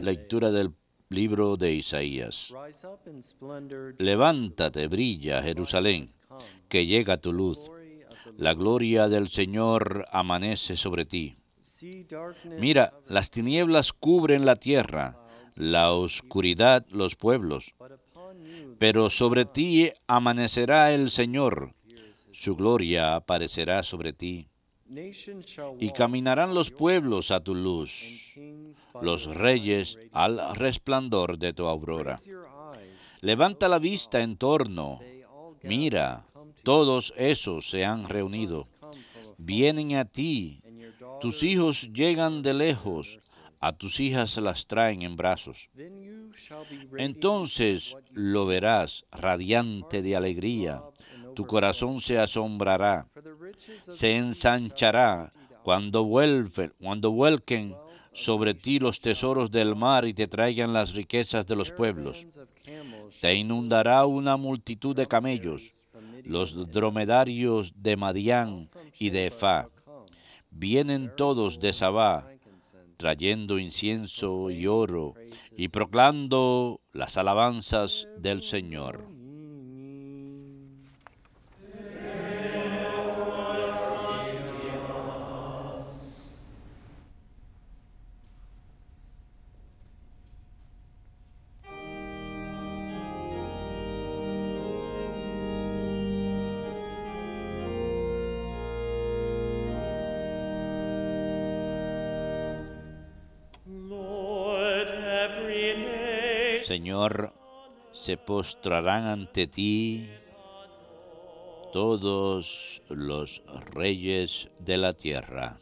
Lectura del libro de Isaías. Levántate, brilla, Jerusalén, que llega tu luz. La gloria del Señor amanece sobre ti. Mira, las tinieblas cubren la tierra, la oscuridad los pueblos. Pero sobre ti amanecerá el Señor, su gloria aparecerá sobre ti y caminarán los pueblos a tu luz, los reyes al resplandor de tu aurora. Levanta la vista en torno, mira, todos esos se han reunido, vienen a ti, tus hijos llegan de lejos, a tus hijas las traen en brazos. Entonces lo verás radiante de alegría tu corazón se asombrará, se ensanchará cuando, vuelven, cuando vuelquen sobre ti los tesoros del mar y te traigan las riquezas de los pueblos. Te inundará una multitud de camellos, los dromedarios de Madián y de Efá. Vienen todos de Sabá, trayendo incienso y oro, y proclando las alabanzas del Señor. Señor, se postrarán ante ti todos los reyes de la tierra.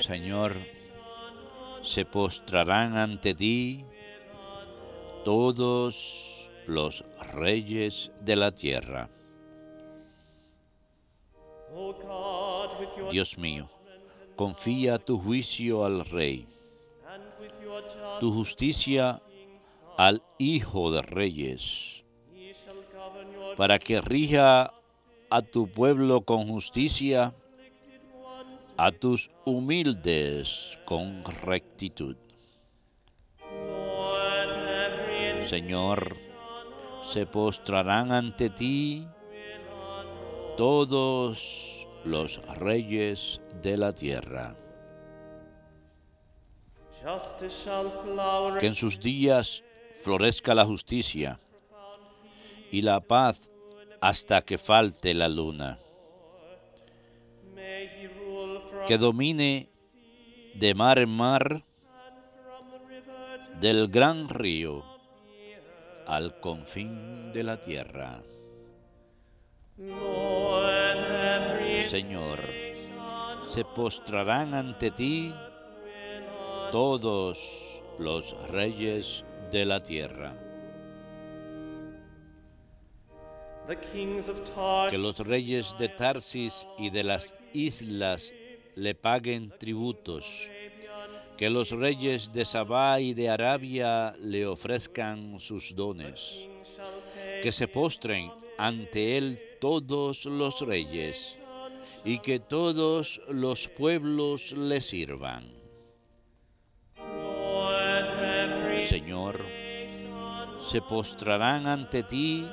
Señor, se postrarán ante ti todos los reyes de la tierra. Dios mío, confía tu juicio al Rey tu justicia al Hijo de Reyes, para que rija a tu pueblo con justicia, a tus humildes con rectitud. Señor, se postrarán ante ti todos los reyes de la tierra. Que en sus días florezca la justicia y la paz hasta que falte la luna. Que domine de mar en mar, del gran río al confín de la tierra. Señor, se postrarán ante ti todos los reyes de la tierra. Que los reyes de Tarsis y de las islas le paguen tributos. Que los reyes de Sabá y de Arabia le ofrezcan sus dones. Que se postren ante él todos los reyes y que todos los pueblos le sirvan. Señor, se postrarán ante ti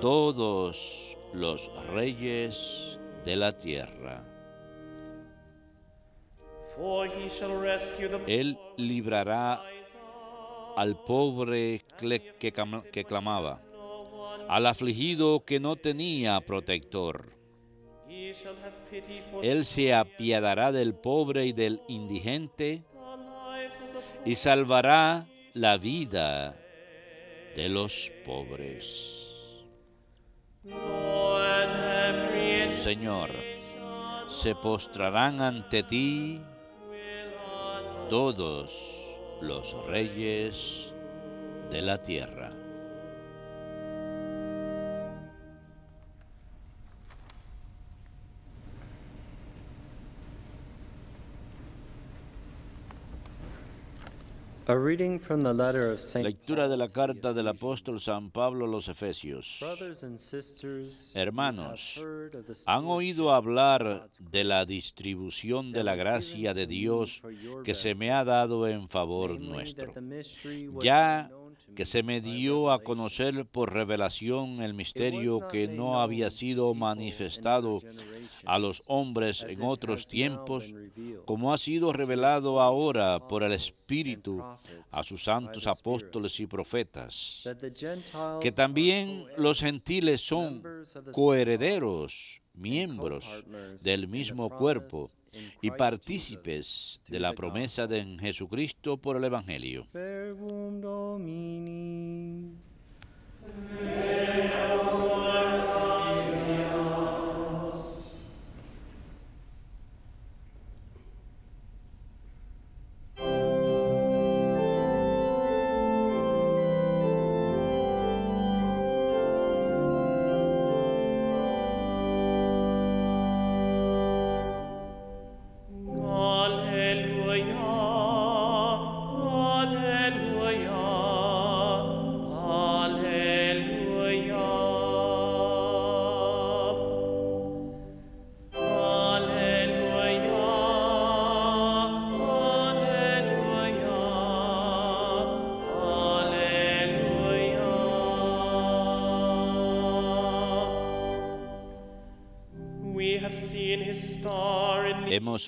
todos los reyes de la tierra. Él librará al pobre que clamaba, al afligido que no tenía protector. Él se apiadará del pobre y del indigente y salvará la vida de los pobres. Señor, se postrarán ante ti todos los reyes de la tierra. Lectura de la carta del apóstol San Pablo a los Efesios. Hermanos, ¿han oído hablar de la distribución de la gracia de Dios que se me ha dado en favor nuestro? Ya que se me dio a conocer por revelación el misterio que no había sido manifestado a los hombres en otros tiempos, como ha sido revelado ahora por el Espíritu a sus santos apóstoles y profetas, que también los gentiles son coherederos, miembros del mismo cuerpo y partícipes de la promesa de en Jesucristo por el Evangelio.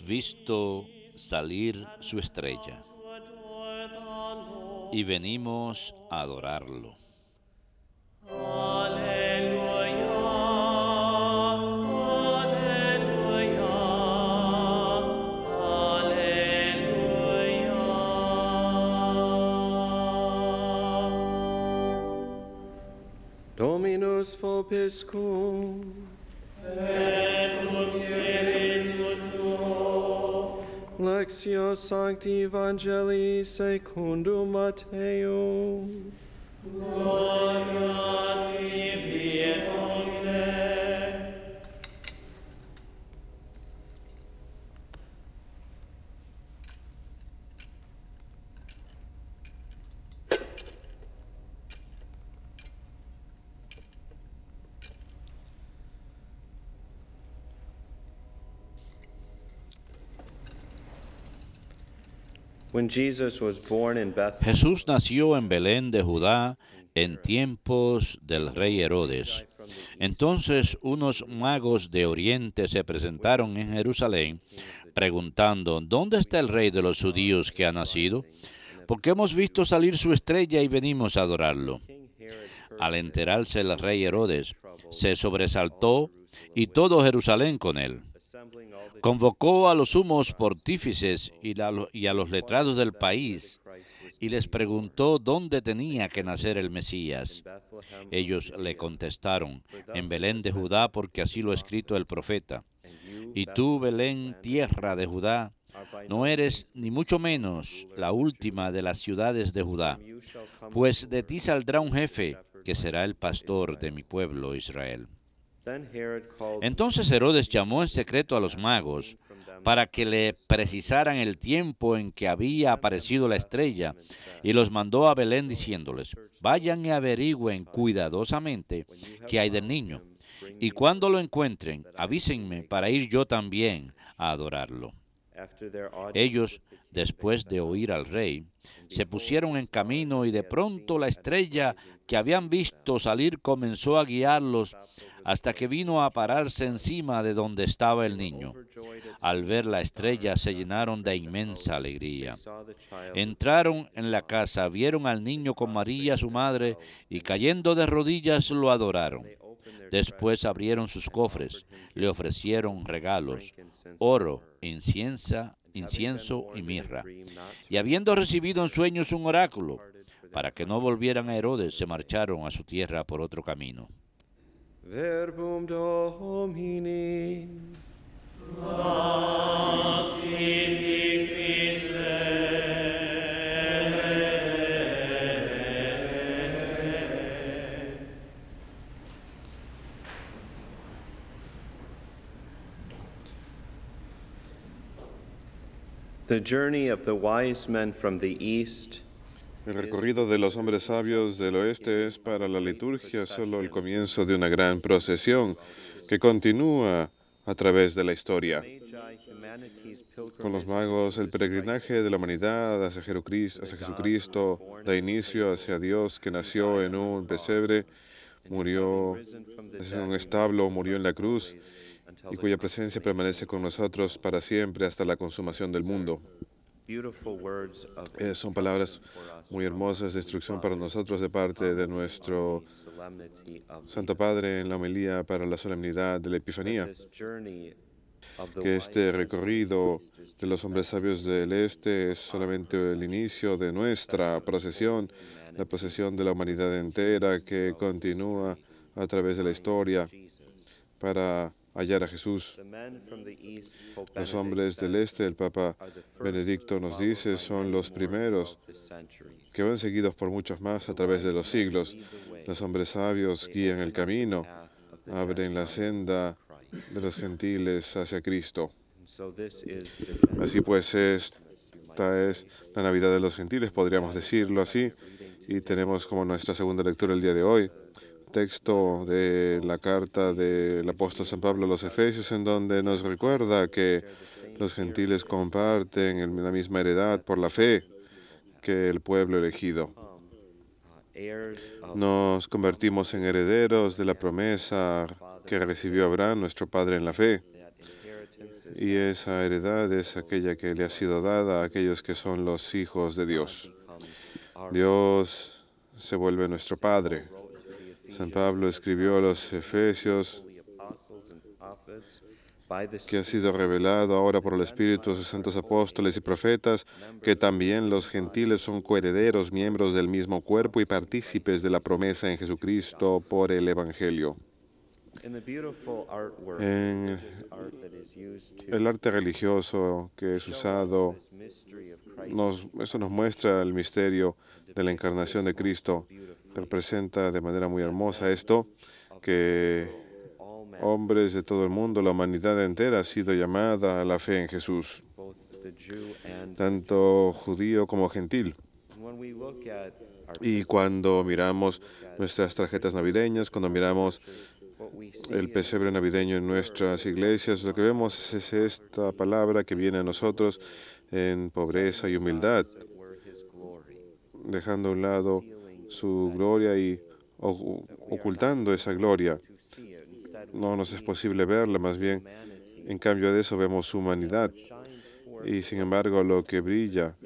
visto salir su estrella y venimos a adorarlo. Dominus vobiscum. Lectio Sancti Evangelii secundum Mateo. Gloria Jesús nació en Belén de Judá en tiempos del rey Herodes. Entonces unos magos de Oriente se presentaron en Jerusalén preguntando, ¿dónde está el rey de los judíos que ha nacido? Porque hemos visto salir su estrella y venimos a adorarlo. Al enterarse el rey Herodes, se sobresaltó y todo Jerusalén con él. Convocó a los sumos portífices y a los letrados del país y les preguntó dónde tenía que nacer el Mesías. Ellos le contestaron, en Belén de Judá, porque así lo ha escrito el profeta. Y tú, Belén, tierra de Judá, no eres ni mucho menos la última de las ciudades de Judá, pues de ti saldrá un jefe que será el pastor de mi pueblo Israel. Entonces Herodes llamó en secreto a los magos para que le precisaran el tiempo en que había aparecido la estrella y los mandó a Belén diciéndoles, vayan y averigüen cuidadosamente qué hay del niño y cuando lo encuentren avísenme para ir yo también a adorarlo. Ellos, después de oír al rey, se pusieron en camino y de pronto la estrella que habían visto salir comenzó a guiarlos hasta que vino a pararse encima de donde estaba el niño. Al ver la estrella se llenaron de inmensa alegría. Entraron en la casa, vieron al niño con María, su madre, y cayendo de rodillas lo adoraron. Después abrieron sus cofres, le ofrecieron regalos, oro, inciensa, incienso y mirra. Y habiendo recibido en sueños un oráculo, para que no volvieran a Herodes, se marcharon a su tierra por otro camino. el recorrido de los hombres sabios del oeste es para la liturgia solo el comienzo de una gran procesión que continúa a través de la historia. Con los magos, el peregrinaje de la humanidad hacia Jesucristo, hacia Jesucristo da inicio hacia Dios que nació en un pesebre, murió en un establo, murió en la cruz y cuya presencia permanece con nosotros para siempre hasta la consumación del mundo. Eh, son palabras muy hermosas de instrucción para nosotros de parte de nuestro Santo Padre en la homilía para la solemnidad de la Epifanía. Que este recorrido de los hombres sabios del Este es solamente el inicio de nuestra procesión, la procesión de la humanidad entera que continúa a través de la historia para hallar a Jesús. Los hombres del este, el Papa Benedicto nos dice, son los primeros que van seguidos por muchos más a través de los siglos. Los hombres sabios guían el camino, abren la senda de los gentiles hacia Cristo. Así pues, esta es la Navidad de los gentiles, podríamos decirlo así, y tenemos como nuestra segunda lectura el día de hoy texto de la carta del apóstol San Pablo a los Efesios, en donde nos recuerda que los gentiles comparten la misma heredad por la fe que el pueblo elegido. Nos convertimos en herederos de la promesa que recibió Abraham, nuestro Padre en la fe. Y esa heredad es aquella que le ha sido dada a aquellos que son los hijos de Dios. Dios se vuelve nuestro Padre. San Pablo escribió a los Efesios que ha sido revelado ahora por el Espíritu de sus santos apóstoles y profetas, que también los gentiles son coherederos, miembros del mismo cuerpo y partícipes de la promesa en Jesucristo por el Evangelio. En el arte religioso que es usado, eso nos muestra el misterio de la encarnación de Cristo representa de manera muy hermosa esto, que hombres de todo el mundo, la humanidad entera ha sido llamada a la fe en Jesús, tanto judío como gentil. Y cuando miramos nuestras tarjetas navideñas, cuando miramos el pesebre navideño en nuestras iglesias, lo que vemos es esta palabra que viene a nosotros en pobreza y humildad, dejando a un lado su gloria y ocultando esa gloria. No nos es posible verla, más bien, en cambio de eso vemos su humanidad. Y sin embargo, lo que brilla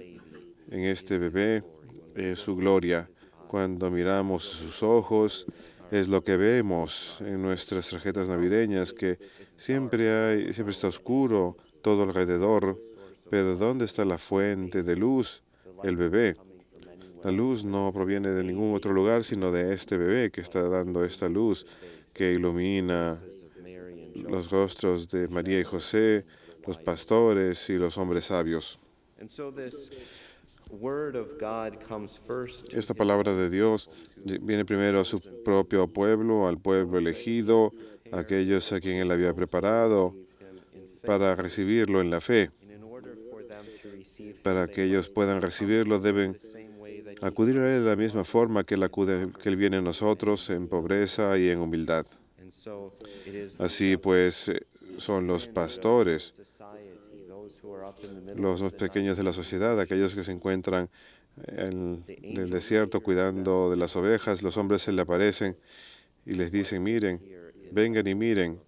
en este bebé es su gloria. Cuando miramos sus ojos, es lo que vemos en nuestras tarjetas navideñas, que siempre, hay, siempre está oscuro todo alrededor, pero ¿dónde está la fuente de luz? El bebé. La luz no proviene de ningún otro lugar, sino de este bebé que está dando esta luz que ilumina los rostros de María y José, los pastores y los hombres sabios. Esta palabra de Dios viene primero a su propio pueblo, al pueblo elegido, a aquellos a quien Él había preparado para recibirlo en la fe. Para que ellos puedan recibirlo, deben Acudir a Él de la misma forma que Él, acude, que él viene a nosotros en pobreza y en humildad. Así pues, eh, son los pastores, los más pequeños de la sociedad, aquellos que se encuentran en el desierto cuidando de las ovejas, los hombres se le aparecen y les dicen, miren, vengan y miren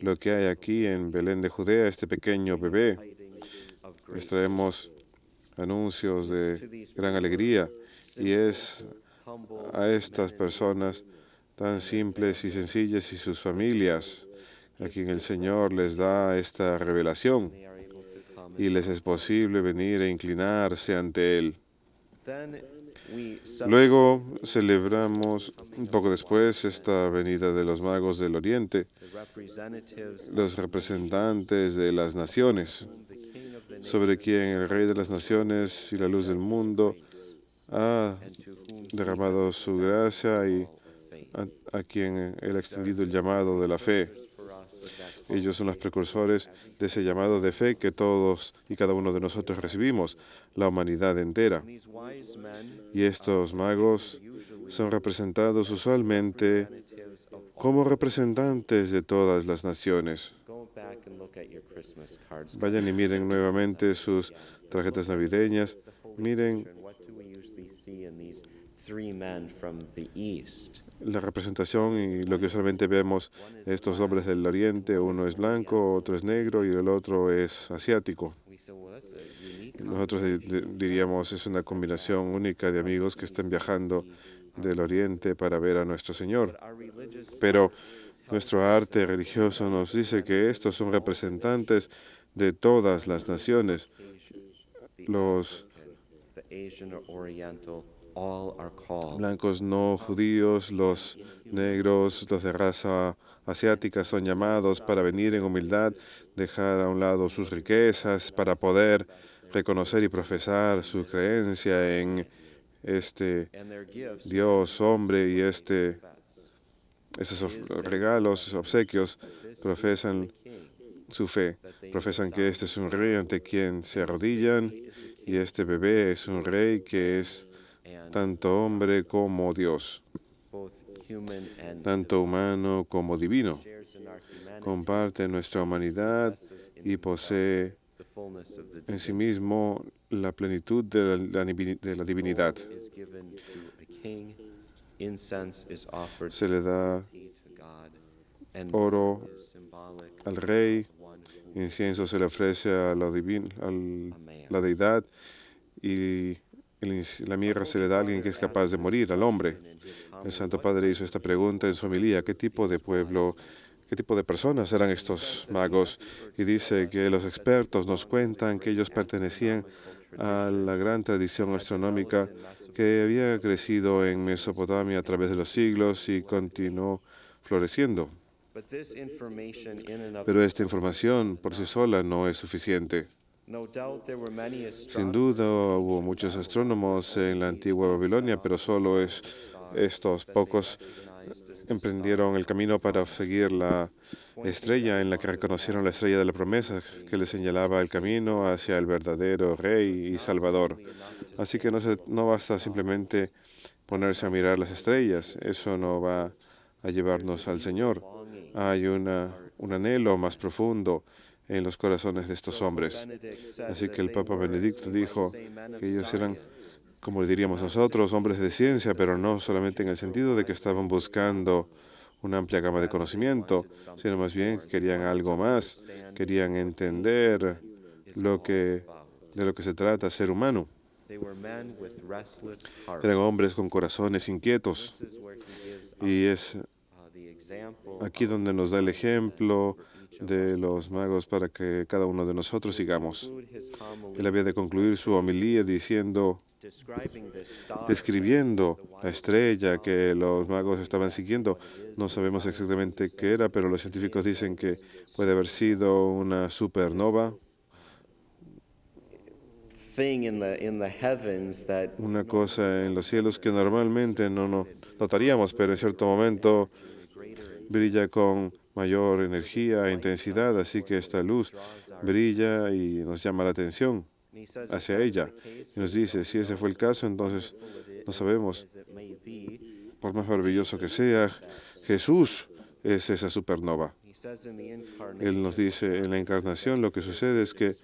lo que hay aquí en Belén de Judea, este pequeño bebé. traemos anuncios de este gran alegría y es a estas personas tan simples y sencillas y sus familias a este quien el Señor les da esta revelación y les es posible venir e inclinarse ante Él. Luego celebramos un poco después esta venida de los magos del Oriente, los representantes de las naciones, sobre quien el Rey de las Naciones y la luz del mundo ha derramado su gracia y a, quien él ha extendido el llamado de la fe. Ellos son los precursores de ese llamado de fe que todos y cada uno de nosotros recibimos, la humanidad entera. Y estos magos son representados usualmente como representantes de todas las naciones. Vayan y miren nuevamente sus tarjetas navideñas. Miren la representación y lo que usualmente vemos estos hombres del oriente, uno es blanco, otro es negro y el otro es asiático. Nosotros diríamos es una combinación única de amigos que están viajando del oriente para ver a nuestro Señor. Pero nuestro arte religioso nos dice que estos son representantes de todas las naciones. Los blancos no judíos, los negros, los de raza asiática son llamados para venir en humildad, dejar a un lado sus riquezas para poder reconocer y profesar su creencia en este Dios hombre y este esos regalos, obsequios, profesan su fe, profesan que este es un rey ante quien se arrodillan y este bebé es un rey que es tanto hombre como Dios, tanto humano como divino. Comparte nuestra humanidad y posee en sí mismo la plenitud de la, de la divinidad se le da oro al rey, incienso se le ofrece a la, divina, a la deidad y la mirra se le da a alguien que es capaz de morir, al hombre. El Santo Padre hizo esta pregunta en su homilía, ¿qué tipo de pueblo, qué tipo de personas eran estos magos? Y dice que los expertos nos cuentan que ellos pertenecían a la gran tradición astronómica que había crecido en Mesopotamia a través de los siglos y continuó floreciendo. Pero esta información por sí sola no es suficiente. Sin duda hubo muchos astrónomos en la antigua Babilonia, pero solo es, estos pocos emprendieron el camino para seguir la estrella en la que reconocieron la estrella de la promesa que les señalaba el camino hacia el verdadero Rey y Salvador. Así que no, no basta simplemente ponerse a mirar las estrellas, eso no va a llevarnos al Señor. Hay una, un anhelo más profundo en los corazones de estos hombres. Así que el Papa Benedicto dijo que ellos eran como diríamos nosotros, hombres de ciencia, pero no solamente en el sentido de que estaban buscando una amplia gama de conocimiento, sino más bien querían algo más, querían entender lo que, de lo que se trata ser humano. Eran hombres con corazones inquietos. Y es aquí donde nos da el ejemplo de los magos para que cada uno de nosotros sigamos. Él había de concluir su homilía diciendo, describiendo la estrella que los magos estaban siguiendo. No sabemos exactamente qué era, pero los científicos dicen que puede haber sido una supernova, una cosa en los cielos que normalmente no, notaríamos, pero en cierto momento brilla con mayor energía e intensidad, así que esta luz brilla y nos llama la atención hacia ella. Y nos dice, si ese fue el caso, entonces no sabemos, por más maravilloso que sea, Jesús es esa supernova. Él nos dice, en la encarnación lo que sucede es que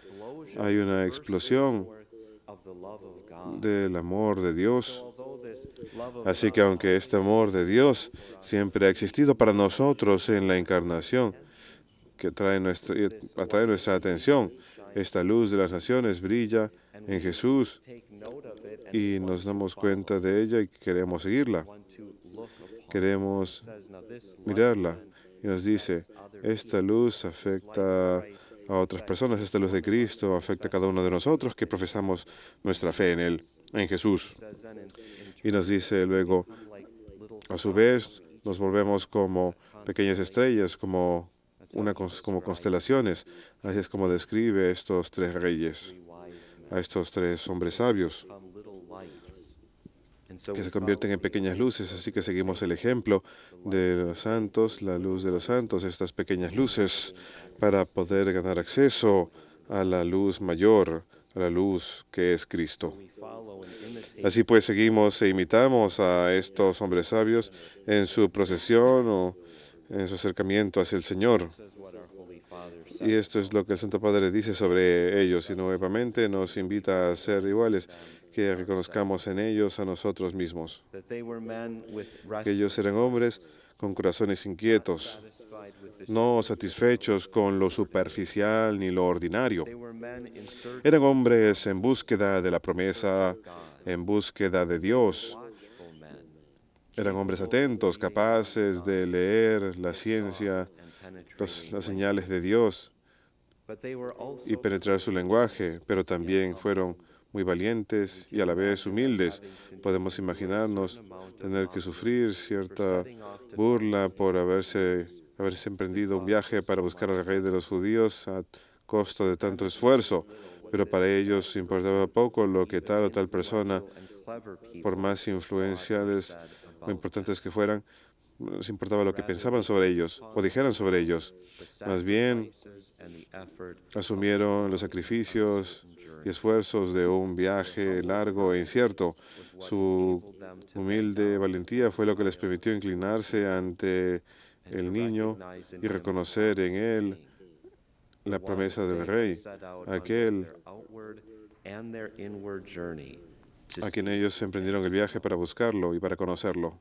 hay una explosión del amor de Dios. Así que aunque este amor de Dios siempre ha existido para nosotros en la encarnación, que trae atrae nuestra atención, esta luz de las naciones brilla en Jesús y nos damos cuenta de ella y queremos seguirla. Queremos mirarla. Y nos dice, esta luz afecta a otras personas, esta luz de Cristo afecta a cada uno de nosotros que profesamos nuestra fe en Él, en Jesús. Y nos dice luego, a su vez, nos volvemos como pequeñas estrellas, como una pues, como constelaciones. Así es como describe estos tres reyes, a estos tres hombres sabios, que se convierten en pequeñas luces. Así que seguimos el ejemplo de los santos, la luz de los santos, estas pequeñas luces, para poder ganar acceso a la luz mayor, a la luz que es Cristo. Así pues, seguimos e imitamos a estos hombres sabios en su procesión o en su acercamiento hacia el Señor. Y esto es lo que el Santo Padre dice sobre ellos y nuevamente nos invita a ser iguales, que reconozcamos en ellos a nosotros mismos, que ellos eran hombres con corazones inquietos, no satisfechos con lo superficial ni lo ordinario. Eran hombres en búsqueda de la promesa, en búsqueda de Dios. Eran hombres atentos, capaces de leer la ciencia, las señales de Dios y penetrar su lenguaje, pero también fueron muy valientes y a la vez humildes. Podemos imaginarnos tener que sufrir cierta burla por haberse, haberse emprendido un viaje para buscar al rey de los judíos a costo de tanto esfuerzo, pero para ellos importaba poco lo que tal o tal persona, por más influenciales lo importante es que fueran, no les importaba lo que pensaban sobre ellos o dijeran sobre ellos. Más bien, asumieron los sacrificios y esfuerzos de un viaje largo e incierto. Su humilde valentía fue lo que les permitió inclinarse ante el niño y reconocer en él la promesa del rey, aquel a quien ellos emprendieron el viaje para buscarlo y para conocerlo.